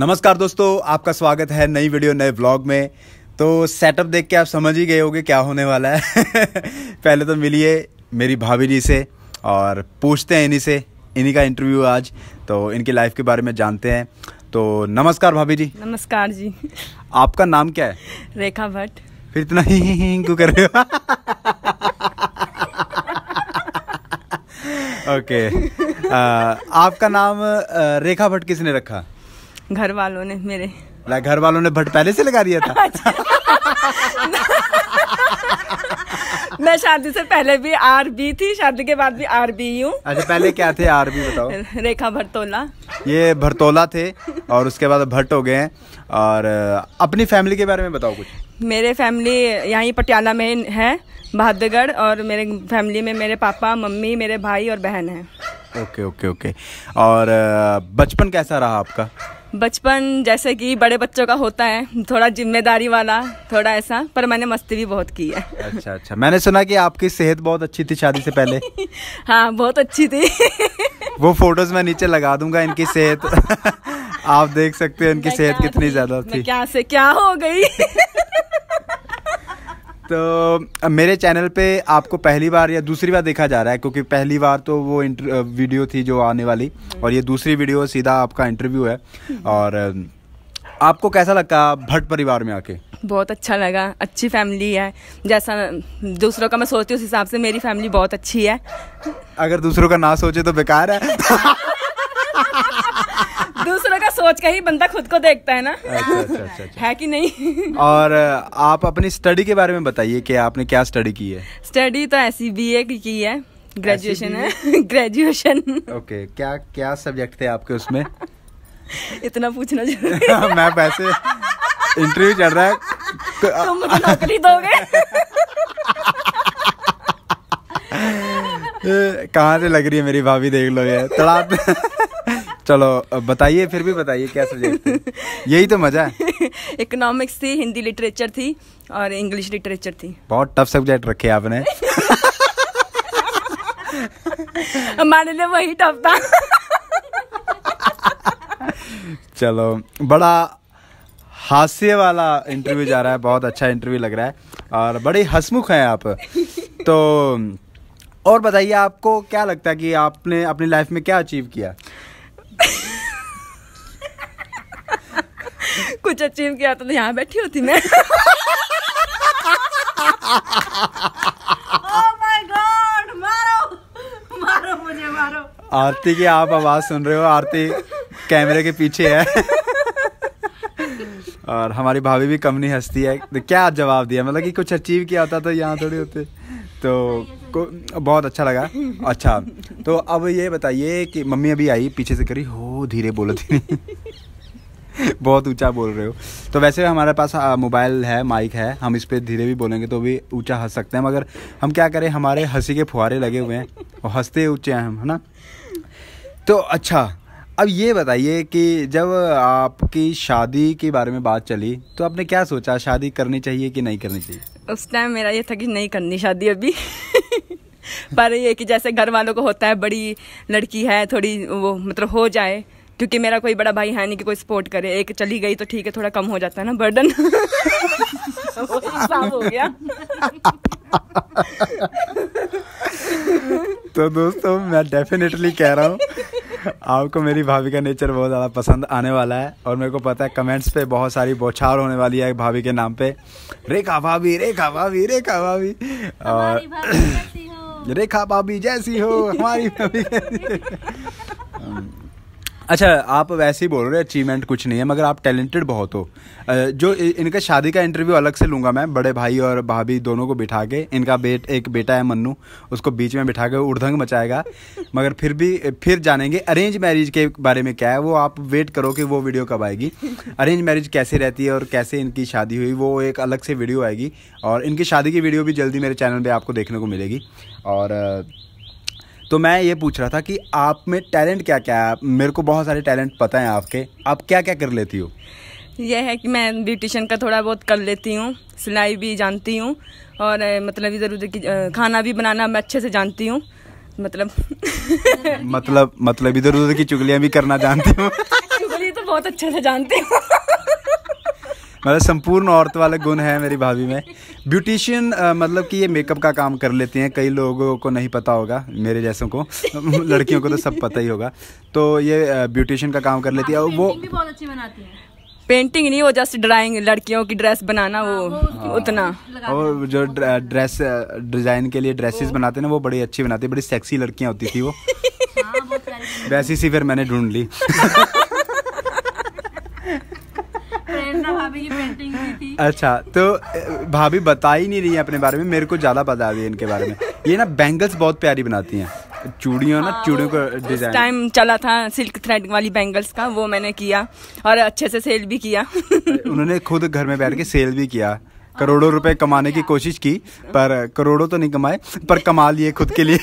नमस्कार दोस्तों आपका स्वागत है नई वीडियो नए ब्लॉग में तो सेटअप देख के आप समझ ही गए होगे क्या होने वाला है पहले तो मिलिए मेरी भाभी जी से और पूछते हैं इन्हीं से इन्हीं का इंटरव्यू आज तो इनकी लाइफ के बारे में जानते हैं तो नमस्कार भाभी जी नमस्कार जी आपका नाम क्या है रेखा भट्ट फिर इतना ही, ही, ही क्यों कर रहे हो ओके okay. आ, आपका नाम रेखा भट्ट किसने रखा घर वालों ने मेरे घर वालों ने भट पहले से लगा दिया था मैं शादी से पहले भी आर बी थी शादी के बाद भी आर बी हूँ अच्छा पहले क्या थे आर बी बताओ रेखा भरतोला ये भरतोला थे और उसके बाद भट्ट हो गए हैं और अपनी फैमिली के बारे में बताओ कुछ मेरे फैमिली यहाँ पटियाला में है बहादुरगढ़ और मेरे फैमिली में मेरे पापा मम्मी मेरे भाई और बहन है ओके ओके ओके और बचपन कैसा रहा आपका बचपन जैसे कि बड़े बच्चों का होता है थोड़ा जिम्मेदारी वाला थोड़ा ऐसा पर मैंने मस्ती भी बहुत की है अच्छा अच्छा मैंने सुना कि आपकी सेहत बहुत अच्छी थी शादी से पहले हाँ बहुत अच्छी थी वो फोटोज मैं नीचे लगा दूंगा इनकी सेहत आप देख सकते हैं इनकी सेहत कितनी ज्यादा थी क्या से क्या हो गई तो मेरे चैनल पे आपको पहली बार या दूसरी बार देखा जा रहा है क्योंकि पहली बार तो वो वीडियो थी जो आने वाली हम्म। और ये दूसरी वीडियो सीधा आपका इंटरव्यू है हम्म। और आपको कैसा लगा भट्ट परिवार में आके बहुत अच्छा लगा अच्छी फैमिली है जैसा दूसरों का मैं सोचती हूँ उस हिसाब से मेरी फैमिली बहुत अच्छी है अगर दूसरों का ना सोचे तो बेकार है सोच के ही बंदा खुद को देखता है ना अच्छा अच्छा अच्छा, अच्छा, अच्छा। है कि नहीं और आप अपनी स्टडी के बारे में बताइए कि आपने क्या स्टडी की है स्टडी तो ऐसी बी ए की है ग्रेजुएशन है ग्रेजुएशन ओके क्या क्या सब्जेक्ट थे आपके उसमें इतना पूछना जरूरी मैं पैसे इंटरव्यू चल रहा है तो, तुम मुझे नौकरी दोगे कहाँ से लग रही है मेरी भाभी देख लो ये तड़ाप चलो बताइए फिर भी बताइए क्या सब्जेक्ट यही तो मजा है इकोनॉमिक्स थी हिंदी लिटरेचर थी और इंग्लिश लिटरेचर थी बहुत टफ सब्जेक्ट रखे आपने हमारे लिए वही टफ था चलो बड़ा हास्य वाला इंटरव्यू जा रहा है बहुत अच्छा इंटरव्यू लग रहा है और बड़े हसमुख हैं आप तो और बताइए आपको क्या लगता है कि आपने अपनी लाइफ में क्या अचीव किया कुछ अचीव किया तो यहाँ बैठी होती मैं oh आरती की आप आवाज सुन रहे हो आरती कैमरे के पीछे है और हमारी भाभी भी कम नहीं हंसती है तो क्या जवाब दिया मतलब कि कुछ अचीव किया होता तो यहाँ थोड़ी होते तो बहुत अच्छा लगा अच्छा तो अब ये बताइए कि मम्मी अभी आई पीछे से करी हो धीरे बोलो धीरे बहुत ऊंचा बोल रहे हो तो वैसे हमारे पास मोबाइल है माइक है हम इस पर धीरे भी बोलेंगे तो भी ऊंचा हंस सकते हैं मगर हम क्या करें हमारे हंसी के फुहारे लगे हुए हैं और हंसते ऊँचे हैं हम है ना तो अच्छा अब ये बताइए कि जब आपकी शादी के बारे में बात चली तो आपने क्या सोचा शादी करनी चाहिए कि नहीं करनी चाहिए उस टाइम मेरा ये था कि नहीं करनी शादी अभी पर ये कि जैसे घर वालों को होता है बड़ी लड़की है थोड़ी वो मतलब हो जाए क्योंकि मेरा कोई बड़ा भाई है नहीं कि कोई सपोर्ट करे एक चली गई तो ठीक है थोड़ा कम हो जाता है ना बर्डन हो गया तो दोस्तों मैं डेफिनेटली कह रहा हूँ आपको मेरी भाभी का नेचर बहुत ज़्यादा पसंद आने वाला है और मेरे को पता है कमेंट्स पे बहुत सारी बौछार होने वाली है भाभी के नाम पे रेखा भाभी रेखा भाभी रेखा भाभी और रेखा भाभी जैसी हो हमारी भाभी अच्छा आप वैसे ही बोल रहे हो अचीवमेंट कुछ नहीं है मगर आप टैलेंटेड बहुत हो जो इनका शादी का इंटरव्यू अलग से लूँगा मैं बड़े भाई और भाभी दोनों को बिठा के इनका बेट एक बेटा है मन्नू उसको बीच में बिठा के उड़धंग मचाएगा मगर फिर भी फिर जानेंगे अरेंज मैरिज के बारे में क्या है वो आप वेट करो कि वो वीडियो कब आएगी अरेंज मैरिज कैसे रहती है और कैसे इनकी शादी हुई वो एक अलग से वीडियो आएगी और इनकी शादी की वीडियो भी जल्दी मेरे चैनल पर आपको देखने को मिलेगी और तो मैं ये पूछ रहा था कि आप में टैलेंट क्या क्या है मेरे को बहुत सारे टैलेंट पता है आपके आप क्या क्या कर लेती हो यह है कि मैं ब्यूटिशन का थोड़ा बहुत कर लेती हूँ सिलाई भी जानती हूँ और मतलब इधर उधर की खाना भी बनाना मैं अच्छे से जानती हूँ मतलब मतलब मतलब इधर उधर की चुगलियाँ भी करना जानती हूँ चुगली तो बहुत अच्छे से जानती हूँ मतलब संपूर्ण औरत वाले गुण हैं मेरी भाभी में ब्यूटिशियन मतलब कि ये मेकअप का काम कर लेती हैं कई लोगों को नहीं पता होगा मेरे जैसों को लड़कियों को तो सब पता ही होगा तो ये ब्यूटिशियन का काम कर लेती है और वो अच्छी बनाती है पेंटिंग नहीं वो जस्ट ड्राइंग लड़कियों की ड्रेस बनाना वो, हाँ, वो उतना और जो ड्रेस डिजाइन के लिए ड्रेसेस बनाते ना वो बड़ी अच्छी बनाती बड़ी सेक्सी लड़कियां होती थी वो हाँ, वैसी सी फिर मैंने ढूंढ ली अच्छा तो भाभी बता ही नहीं रही है अपने बारे में मेरे को ज़्यादा पता है इनके बारे में ये ना बैंगल्स बहुत प्यारी बनाती हैं चूड़ियों ना चूड़ियों हाँ, का डिजाइन टाइम चला था सिल्क थ्रेड वाली बैंगल्स का वो मैंने किया और अच्छे से सेल भी किया उन्होंने खुद घर में बैठ के सेल भी किया करोड़ों रुपए कमाने की कोशिश की पर करोड़ों तो नहीं कमाए पर कमा लिए खुद के लिए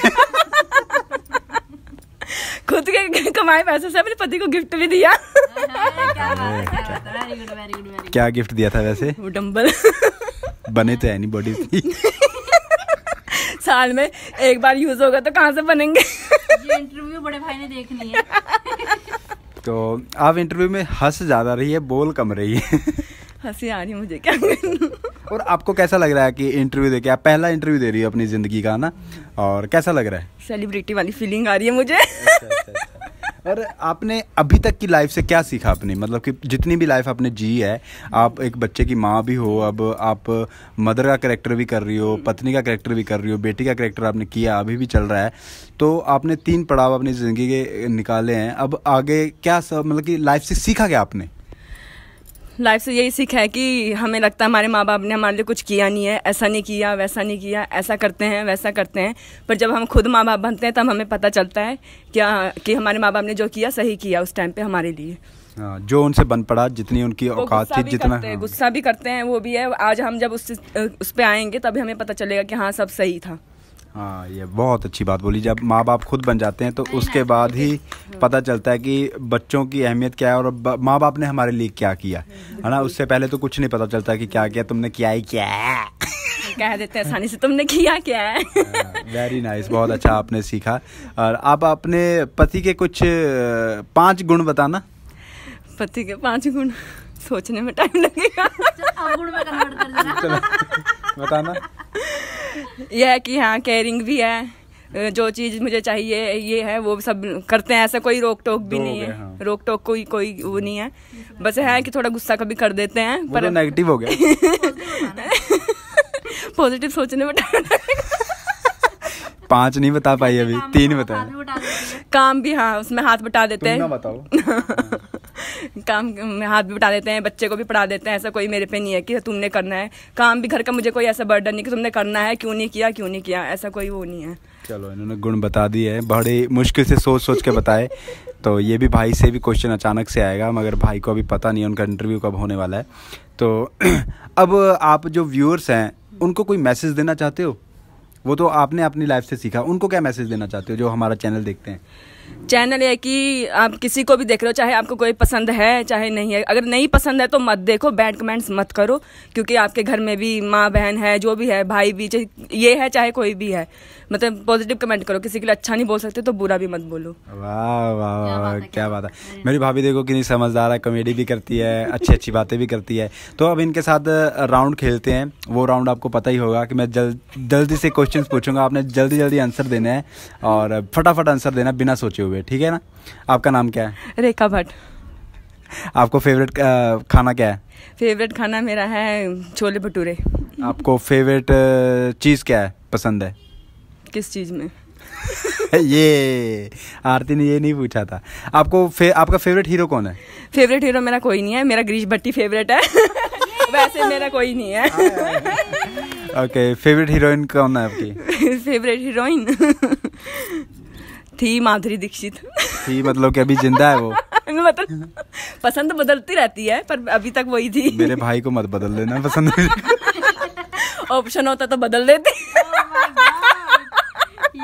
खुद के कमाए पैसे से अपने पति को गिफ्ट भी दिया क्या गिफ्ट दिया था वैसे वो डम्बल बने तो है नहीं बॉडी साल में एक बार यूज होगा तो कहाँ से बनेंगे इंटरव्यू बड़े भाई ने देखनी है तो आप इंटरव्यू में हंस ज्यादा रही है बोल कम रही है हंसी आ रही मुझे क्या और आपको कैसा लग रहा है कि इंटरव्यू देके आप पहला इंटरव्यू दे रही हो अपनी ज़िंदगी का ना और कैसा लग रहा है सेलिब्रिटी वाली फीलिंग आ रही है मुझे अच्छा, अच्छा, अच्छा। और आपने अभी तक की लाइफ से क्या सीखा अपनी मतलब कि जितनी भी लाइफ आपने जी है आप एक बच्चे की माँ भी हो अब आप मदर का करेक्टर भी कर रही हो हम्म। पत्नी का करेक्टर भी कर रही हो बेटी का करेक्टर आपने किया अभी भी चल रहा है तो आपने तीन पड़ाव अपनी ज़िंदगी के निकाले हैं अब आगे क्या सब मतलब कि लाइफ से सीखा क्या आपने लाइफ से यही सीखा है कि हमें लगता है हमारे माँ बाप ने हमारे लिए कुछ किया नहीं है ऐसा नहीं किया वैसा नहीं किया ऐसा करते हैं वैसा करते हैं पर जब हम खुद माँ बाप बनते हैं तब हमें पता चलता है क्या हाँ, कि हमारे माँ बाप ने जो किया सही किया उस टाइम पे हमारे लिए हाँ, जो उनसे बन पड़ा जितनी उनकी औकात थी जितना हाँ। गुस्सा भी करते हैं वो भी है आज हम जब उस उस पर आएंगे तभी हमें पता चलेगा कि हाँ सब सही था हाँ ये बहुत अच्छी बात बोली जब माँ बाप खुद बन जाते हैं तो उसके बाद ही पता चलता है कि बच्चों की अहमियत क्या है और माँ बाप ने हमारे लिए क्या किया है ना उससे पहले तो कुछ नहीं पता चलता कि क्या किया तुमने किया ही क्या है कह देते हैं आसानी से तुमने किया क्या है वेरी हाँ, नाइस बहुत अच्छा आपने सीखा और आप अपने पति के कुछ पांच गुण बताना पति के पांच गुण सोचने में टाइम लगेगा बताना यह है कि हाँ केयरिंग भी है जो चीज़ मुझे चाहिए ये है वो सब करते हैं ऐसा कोई रोक टोक भी नहीं है हाँ। रोक टोक कोई कोई वो नहीं है बस है कि थोड़ा गुस्सा कभी कर देते हैं पर तो नेगेटिव हो गया पॉजिटिव सोचने में पांच नहीं बता पाई अभी तीन बताए काम भी हाँ उसमें हाथ बटा देते हैं बताओ काम में हम्म, हाथ भी उठा देते हैं बच्चे को भी पढ़ा देते हैं ऐसा कोई मेरे पे नहीं है कि तुमने करना है काम भी घर का मुझे कोई ऐसा बर्डन नहीं कि तुमने करना है क्यों नहीं किया क्यों नहीं किया ऐसा कोई वो नहीं है चलो इन्होंने गुण बता दिए है बड़े मुश्किल से सोच सोच के बताए तो ये भी भाई से भी क्वेश्चन अचानक से आएगा मगर भाई को अभी पता नहीं उनका इंटरव्यू कब होने वाला है तो अब आप जो व्यूअर्स हैं उनको कोई मैसेज देना चाहते हो वो तो आपने अपनी लाइफ से सीखा उनको क्या मैसेज देना चाहते हो जो हमारा चैनल देखते हैं चैनल है कि आप किसी को भी देख रहे हो चाहे आपको कोई पसंद है चाहे नहीं है अगर नहीं पसंद है तो मत देखो बैड कमेंट्स मत करो क्योंकि आपके घर में भी माँ बहन है जो भी है भाई भी ये है चाहे कोई भी है मतलब पॉजिटिव कमेंट करो किसी के लिए अच्छा नहीं बोल सकते तो बुरा भी मत बोलो वाह वाह वाह क्या बात है मेरी भाभी देखो कितनी समझदार है कॉमेडी भी करती है अच्छी अच्छी बातें भी करती है तो अब इनके साथ राउंड खेलते हैं वो राउंड आपको पता ही होगा कि मैं जल्दी से क्वेश्चन पूछूंगा आपने जल्दी जल्दी आंसर देना है और फटाफट आंसर देना बिना सोच बचे हुए ठीक है ना आपका नाम क्या है रेखा भट्ट आपको फेवरेट खाना क्या है फेवरेट खाना मेरा है छोले भटूरे आपको फेवरेट चीज़ क्या है पसंद है किस चीज़ में ये आरती ने ये नहीं पूछा था आपको फे, आपका फेवरेट हीरो कौन है फेवरेट हीरो मेरा कोई नहीं है मेरा गिरीश भट्टी फेवरेट है वैसे मेरा कोई नहीं है ओके फेवरेट हीरोइन कौन है आपकी फेवरेट हीरोइन थी माधुरी दीक्षित थी मतलब कि अभी जिंदा है वो मतलब पसंद बदलती रहती है पर अभी तक वही थी मेरे भाई को मत बदल देना पसंद ऑप्शन होता तो बदल देती oh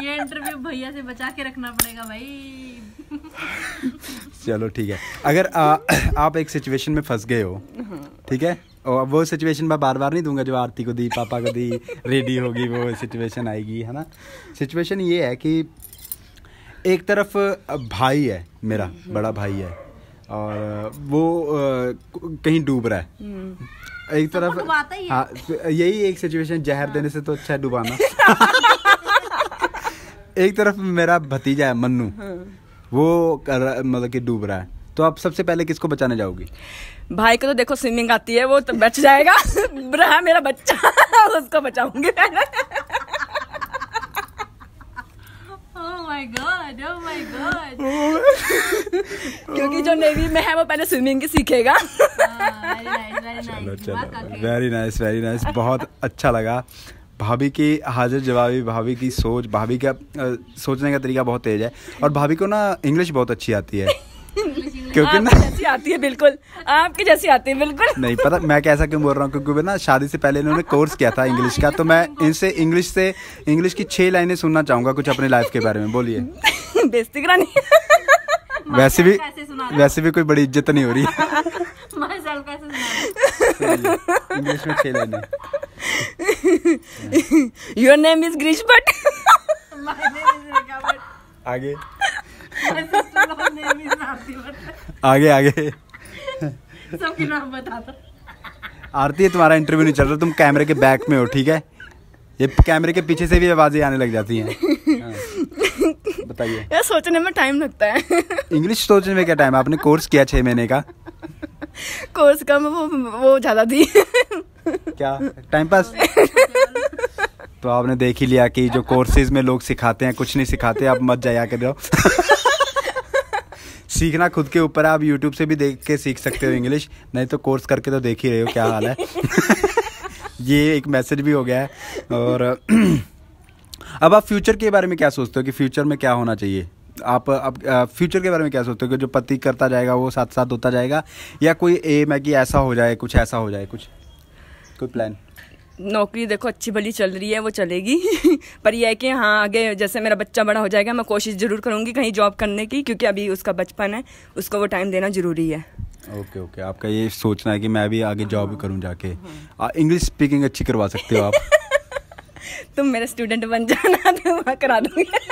ये इंटरव्यू भैया से बचा के रखना पड़ेगा भाई चलो ठीक है अगर आ, आप एक सिचुएशन में फंस गए हो ठीक है और वो सिचुएशन मैं बार बार नहीं दूंगा जो आरती को दी पापा को दी रेडी होगी वो सिचुएशन आएगी है ना सिचुएशन ये है कि एक तरफ भाई है मेरा बड़ा भाई है और वो कहीं डूब रहा है हम्म। एक तरफ हाँ तो, यही एक सिचुएशन जहर हाँ। देने से तो अच्छा है डुबाना एक तरफ मेरा भतीजा है मन्नू हाँ। वो कर मतलब कि डूब रहा है तो आप सबसे पहले किसको बचाने जाओगी भाई को तो देखो स्विमिंग आती है वो तो बच जाएगा रहा मेरा बच्चा उसको बचाऊंगी my god oh my god क्योंकि जो नेवी में है वो पहले स्विमिंग की सीखेगा चलो चलो वेरी नाइस वेरी नाइस बहुत अच्छा लगा भाभी की हाजिर जवाबी भाभी की सोच भाभी का सोचने का तरीका बहुत तेज है और भाभी को ना इंग्लिश बहुत अच्छी आती है क्योंकि ना जैसी आती है बिल्कुल आपकी जैसी आती है बिल्कुल नहीं पता मैं कैसा क्यों बोल रहा हूँ क्योंकि ना शादी से पहले इन्होंने कोर्स किया था इंग्लिश का तो मैं इनसे इंग्लिश से इंग्लिश की छह लाइनें सुनना चाहूंगा कुछ अपने लाइफ के बारे में बोलिए बेस्ती करानी वैसे भी वैसे भी कोई बड़ी इज्जत नहीं हो रही इंग्लिश में छह लाइने your name is Girish Bhatt आगे आगे आगे सबके नाम बता दो आरती है तुम्हारा इंटरव्यू नहीं चल रहा तुम कैमरे के बैक में हो ठीक है ये कैमरे के पीछे से भी आवाजें आने लग जाती हैं हाँ, बताइए यार सोचने में टाइम लगता है इंग्लिश सोचने में क्या टाइम आपने कोर्स किया छः महीने का कोर्स का वो वो ज़्यादा थी क्या टाइम पास तो आपने देख ही लिया कि जो कोर्सेज में लोग सिखाते हैं कुछ नहीं सिखाते आप मत जाया हो सीखना खुद के ऊपर है आप यूट्यूब से भी देख के सीख सकते हो इंग्लिश नहीं तो कोर्स करके तो देख ही रहे हो क्या हाल है ये एक मैसेज भी हो गया है और अब आप फ्यूचर के बारे में क्या सोचते हो कि फ्यूचर में क्या होना चाहिए आप अब फ्यूचर के बारे में क्या सोचते हो कि जो पति करता जाएगा वो साथ साथ होता जाएगा या कोई एम है कि ऐसा हो जाए कुछ ऐसा हो जाए कुछ कोई प्लान नौकरी देखो अच्छी भली चल रही है वो चलेगी पर यह है कि हाँ आगे जैसे मेरा बच्चा बड़ा हो जाएगा मैं कोशिश ज़रूर करूँगी कहीं जॉब करने की क्योंकि अभी उसका बचपन है उसको वो टाइम देना ज़रूरी है ओके okay, ओके okay. आपका ये सोचना है कि मैं भी आगे जॉब हाँ। करूँ जाके इंग्लिश हाँ। स्पीकिंग अच्छी करवा सकते हो आप तुम मेरा स्टूडेंट बन जाना तो वहाँ करा दूँगी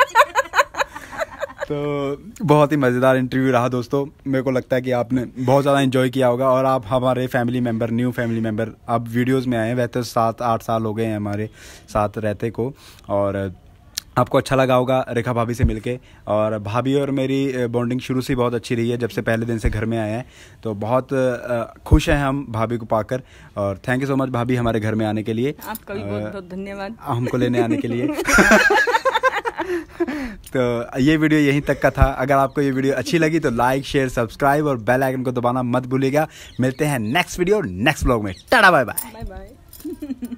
तो बहुत ही मज़ेदार इंटरव्यू रहा दोस्तों मेरे को लगता है कि आपने बहुत ज़्यादा इन्जॉय किया होगा और आप हमारे family member new family member आप वीडियोज़ में आए हैं तो सात आठ साल हो गए हैं हमारे साथ रहते को और आपको अच्छा लगा होगा रेखा भाभी से मिलके और भाभी और मेरी बॉन्डिंग शुरू से ही बहुत अच्छी रही है जब से पहले दिन से घर में आए हैं तो बहुत खुश हैं हम भाभी को पाकर और थैंक यू सो मच भाभी हमारे घर में आने के लिए आपका भी बहुत बहुत धन्यवाद हमको लेने आने के लिए तो ये वीडियो यहीं तक का था अगर आपको ये वीडियो अच्छी लगी तो लाइक शेयर सब्सक्राइब और बेल आइकन को दबाना मत भूलिएगा मिलते हैं नेक्स्ट वीडियो नेक्स्ट ब्लॉग में टाटा बाय बाय